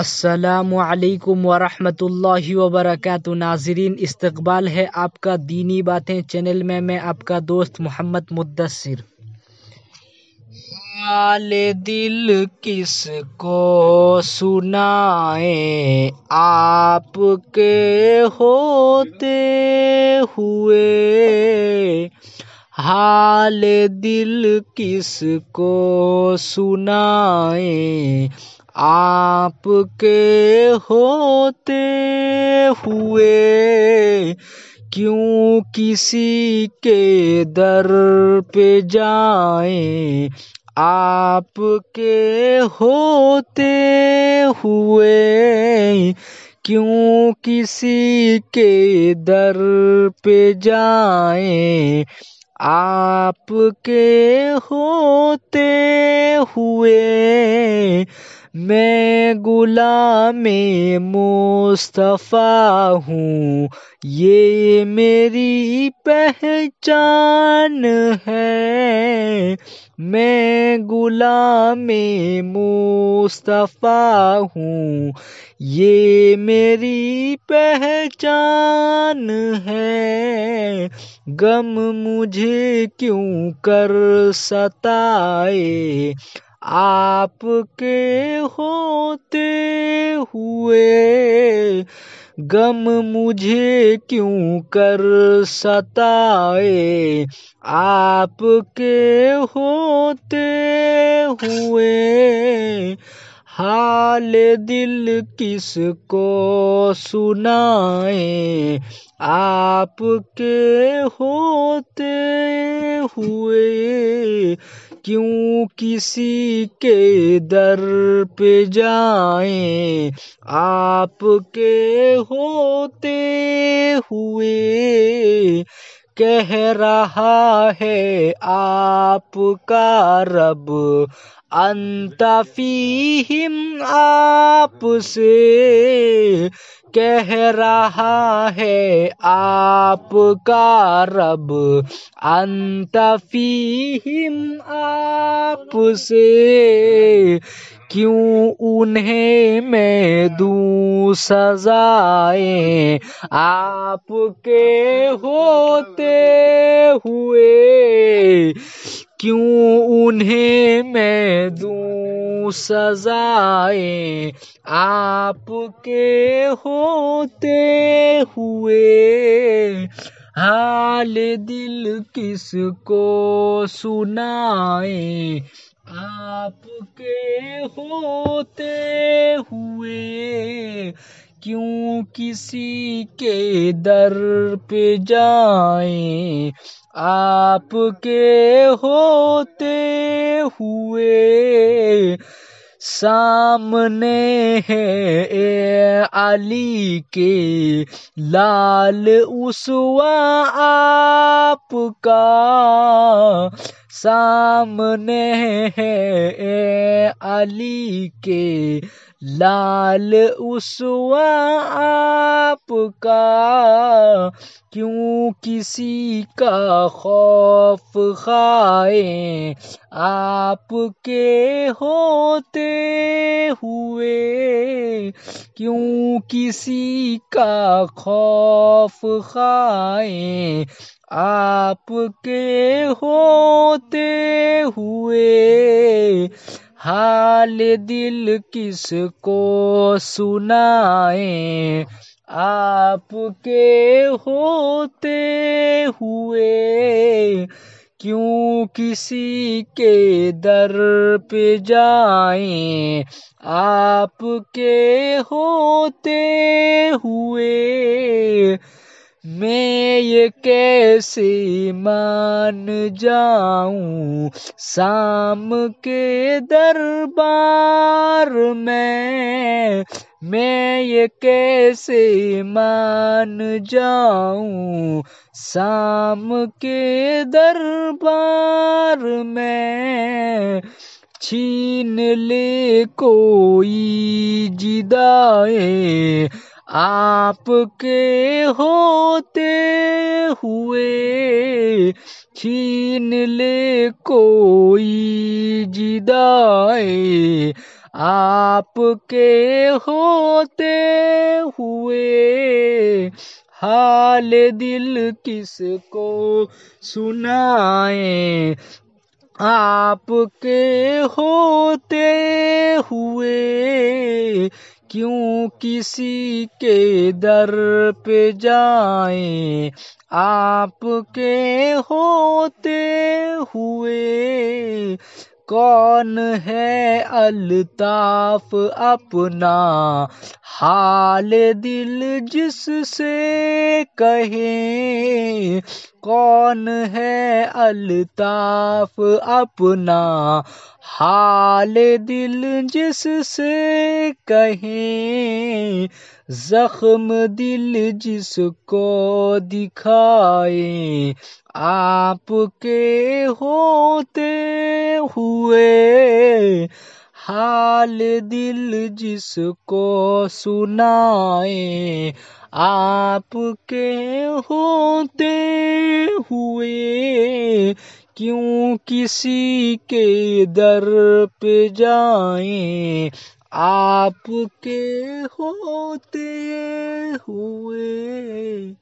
असलकम वरहमतुल्लि वबरकत नाजरीन इस्तकबाल है आपका दीनी बातें चैनल में मैं आपका दोस्त मोहम्मद मुद्दसर हाल दिल किस को सुनाए आपके होते हुए हाल दिल किस को सुनाए आपके होते हुए क्यों किसी के दर पे जाए आपके होते हुए क्यों किसी के दर पे जाए आपके होते हुए मैं गुलाम मुस्तफ़ा हूँ ये मेरी पहचान है मैं गुलाम मुस्तफ़ा हूँ ये मेरी पहचान है गम मुझे क्यों कर सताए आपके होते हुए गम मुझे क्यों कर सताए आपके होते हुए हाल दिल किसको सुनाए आपके होते हुए क्यों किसी के दर पे जाए आपके होते हुए कह रहा है आपका रब अंतफीहिम आपसे कह रहा है आपका रब अंतफीहिम आपसे क्यों उन्हें मैं दूं सजाए आपके होते हुए क्यों उन्हें मैं दूं सजाए आपके होते हुए हाल दिल किसको सुनाए आपके होते हुए क्यों किसी के दर पे जाए आपके होते हुए सामने है अली के लाल उसवा आपका सामने है अली के लाल उसवा आपका क्यों किसी का खौफ खाए आपके होते हुए क्यों किसी का खौफ खाए आपके होते हुए हाल दिल किसको सुनाए आपके होते हुए क्यों किसी के दर पे जाए आपके होते हुए मैं ये कैसे मान जाऊं शाम के दरबार में मैं ये कैसे मान जाऊं शाम के दरबार में छीन ले कोई जिदाए आपके होते हुए छीन ले कोई जिदाए आपके होते हुए हाल दिल किसको सुनाए आपके होते हुए क्यों किसी के दर पे जाए आपके होते हुए कौन है अलताफ अपना हाल दिल जिससे कहे कौन है अलताफ अपना हाल दिल जिससे कहें जख्म दिल जिसको दिखाए आपके होते हुए हाल दिल जिसको सुनाए आपके होते हुए क्यों किसी के दर पे जाए आपके होते हुए